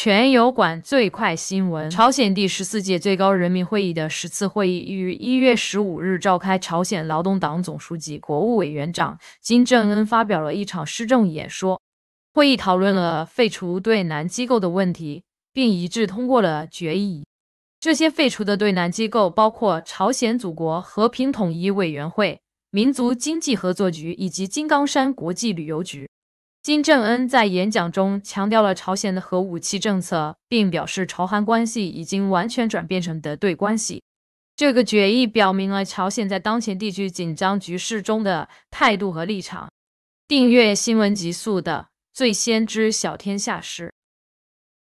全油管最快新闻：朝鲜第十四届最高人民会议的十次会议于一月十五日召开。朝鲜劳动党总书记、国务委员长金正恩发表了一场施政演说。会议讨论了废除对南机构的问题，并一致通过了决议。这些废除的对南机构包括朝鲜祖国和平统一委员会、民族经济合作局以及金刚山国际旅游局。金正恩在演讲中强调了朝鲜的核武器政策，并表示朝韩关系已经完全转变成敌对关系。这个决议表明了朝鲜在当前地区紧张局势中的态度和立场。订阅新闻极速的，最先知晓天下事。